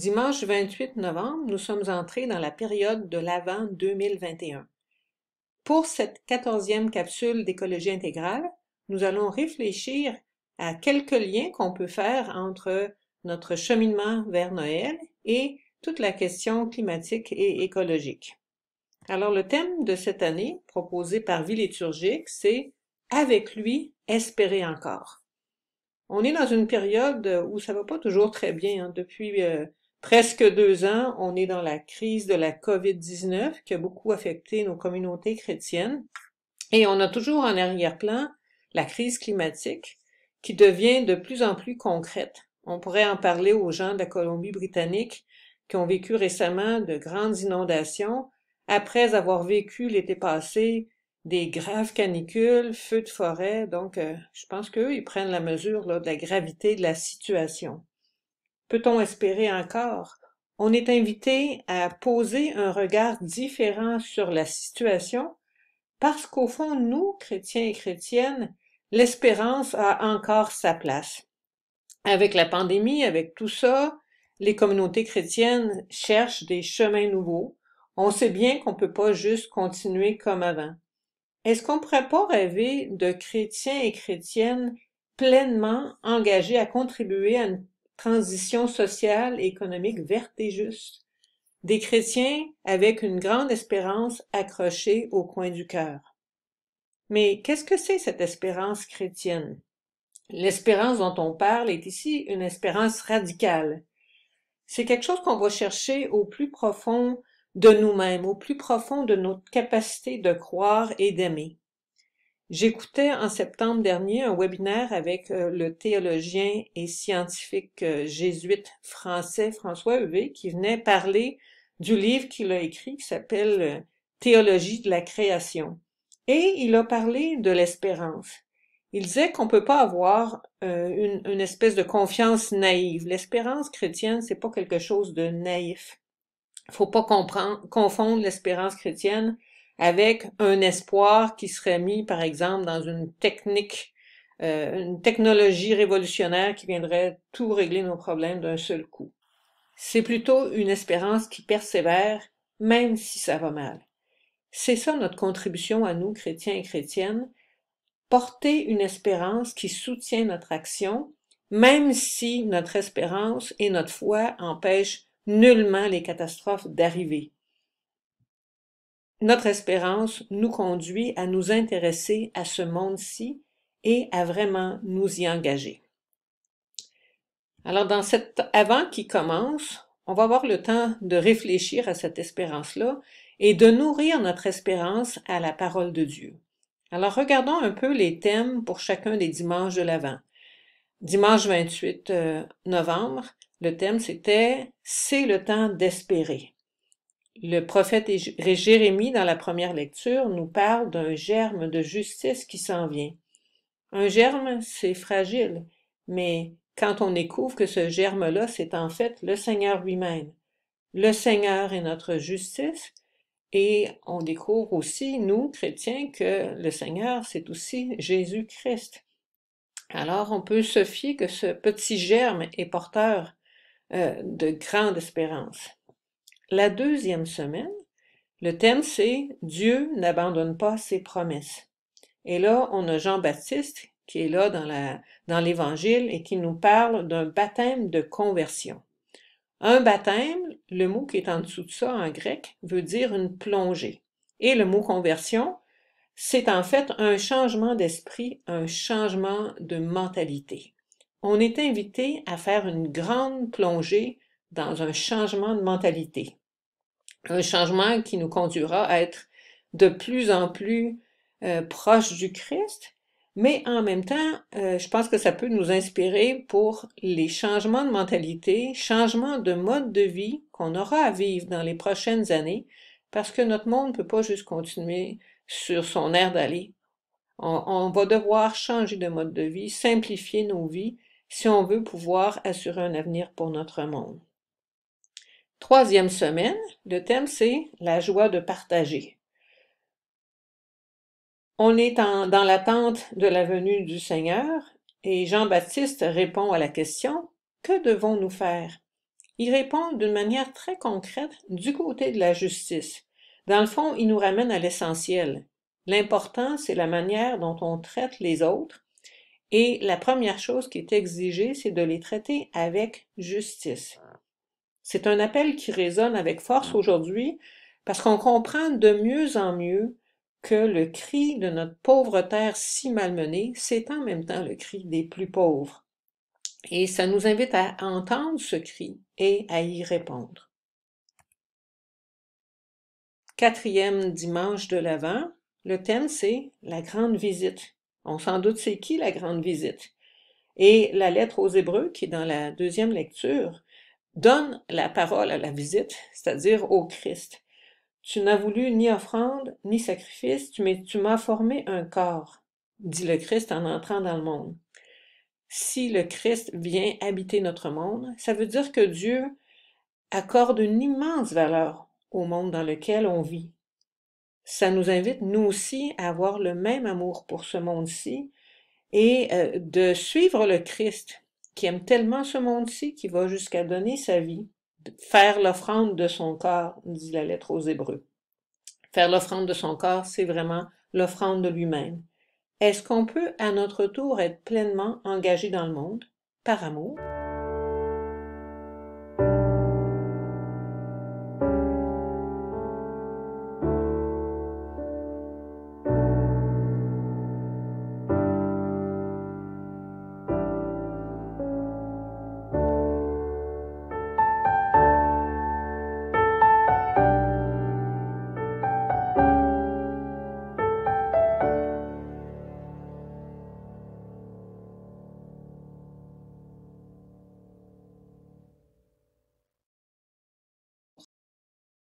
Dimanche 28 novembre, nous sommes entrés dans la période de l'Avent 2021. Pour cette quatorzième capsule d'écologie intégrale, nous allons réfléchir à quelques liens qu'on peut faire entre notre cheminement vers Noël et toute la question climatique et écologique. Alors le thème de cette année, proposé par Ville liturgique, c'est Avec lui, espérer encore. On est dans une période où ça va pas toujours très bien. Hein. Depuis euh, presque deux ans, on est dans la crise de la COVID-19 qui a beaucoup affecté nos communautés chrétiennes. Et on a toujours en arrière-plan la crise climatique qui devient de plus en plus concrète. On pourrait en parler aux gens de la Colombie-Britannique qui ont vécu récemment de grandes inondations après avoir vécu l'été passé des graves canicules, feux de forêt. Donc, euh, je pense qu'eux, ils prennent la mesure de la gravité de la situation. Peut-on espérer encore? On est invité à poser un regard différent sur la situation parce qu'au fond, nous, chrétiens et chrétiennes, l'espérance a encore sa place. Avec la pandémie, avec tout ça, les communautés chrétiennes cherchent des chemins nouveaux. On sait bien qu'on ne peut pas juste continuer comme avant. Est-ce qu'on ne pourrait pas rêver de chrétiens et chrétiennes pleinement engagés à contribuer à une transition sociale et économique verte et juste. Des chrétiens avec une grande espérance accrochée au coin du cœur. Mais qu'est-ce que c'est cette espérance chrétienne? L'espérance dont on parle est ici une espérance radicale. C'est quelque chose qu'on va chercher au plus profond de nous-mêmes, au plus profond de notre capacité de croire et d'aimer. J'écoutais en septembre dernier un webinaire avec euh, le théologien et scientifique euh, jésuite français François Huvé qui venait parler du livre qu'il a écrit qui s'appelle euh, Théologie de la création. Et il a parlé de l'espérance. Il disait qu'on peut pas avoir une, espèce de confiance naïve. L'espérance chrétienne, c'est pas quelque chose de naïf. Faut pas confondre l'espérance chrétienne avec un espoir qui serait mis, par exemple, dans une technique, euh, une technologie révolutionnaire qui viendrait tout régler nos problèmes d'un seul coup. C'est plutôt une espérance qui persévère, même si ça va mal. C'est ça notre contribution à nous, chrétiens et chrétiennes, porter une espérance qui soutient notre action, même si notre espérance et notre foi empêchent nullement les catastrophes d'arriver. Notre espérance nous conduit à nous intéresser à ce monde-ci et à vraiment nous y engager. Alors, dans cet avant qui commence, on va avoir le temps de réfléchir à cette espérance-là et de nourrir notre espérance à la parole de Dieu. Alors, regardons un peu les thèmes pour chacun des dimanches de l'avant. Dimanche 28 euh, novembre, le thème c'était C'est le temps d'espérer. Le prophète Jérémie, dans la première lecture, nous parle d'un germe de justice qui s'en vient. Un germe, c'est fragile, mais quand on découvre que ce germe-là, c'est en fait le Seigneur lui-même. Le Seigneur est notre justice, et on découvre aussi, nous, chrétiens, que le Seigneur, c'est aussi Jésus-Christ. Alors, on peut se fier que ce petit germe est porteur euh, de grande espérance. La deuxième semaine, le thème c'est Dieu n'abandonne pas ses promesses. Et là, on a Jean-Baptiste qui est là dans l'évangile et qui nous parle d'un baptême de conversion. Un baptême, le mot qui est en dessous de ça en grec, veut dire une plongée. Et le mot conversion, c'est en fait un changement d'esprit, un changement de mentalité. On est invité à faire une grande plongée dans un changement de mentalité. Un changement qui nous conduira à être de plus en plus euh, proche du Christ, mais en même temps, euh, je pense que ça peut nous inspirer pour les changements de mentalité, changements de mode de vie qu'on aura à vivre dans les prochaines années, parce que notre monde ne peut pas juste continuer sur son air d'aller. on va devoir changer de mode de vie, simplifier nos vies, si on veut pouvoir assurer un avenir pour notre monde. Troisième semaine, le thème c'est la joie de partager. On est dans l'attente de la venue du Seigneur et Jean-Baptiste répond à la question Que devons-nous faire Il répond d'une manière très concrète du côté de la justice. Dans le fond, il nous ramène à l'essentiel. L'important, c'est la manière dont on traite les autres et la première chose qui est exigée, c'est de les traiter avec justice. C'est un appel qui résonne avec force mmh. aujourd'hui parce qu'on comprend de mieux en mieux que le cri de notre pauvre terre si malmenée, c'est en même temps le cri des plus pauvres. Et ça nous invite à entendre ce cri et à y répondre. Quatrième dimanche de l'Avent, le thème c'est la grande visite. On s'en doute c'est qui la grande visite. Et la lettre aux Hébreux, qui est dans la deuxième lecture, Donne la parole à la visite, c'est-à-dire au Christ. Tu n'as voulu ni offrande, ni sacrifice, mais tu m'as formé un corps, dit le Christ en entrant dans le monde. Si le Christ vient habiter notre monde, ça veut dire que Dieu accorde une immense valeur au monde dans lequel on vit. Ça nous invite, nous aussi, à avoir le même amour pour ce monde-ci et euh, de suivre le Christ qui aime tellement ce monde-ci qui va jusqu'à donner sa vie, faire l'offrande de son corps, dit la lettre aux Hébreux. Faire l'offrande de son corps, c'est vraiment l'offrande de lui-même. Est-ce qu'on peut à notre tour être pleinement engagé dans le monde par amour?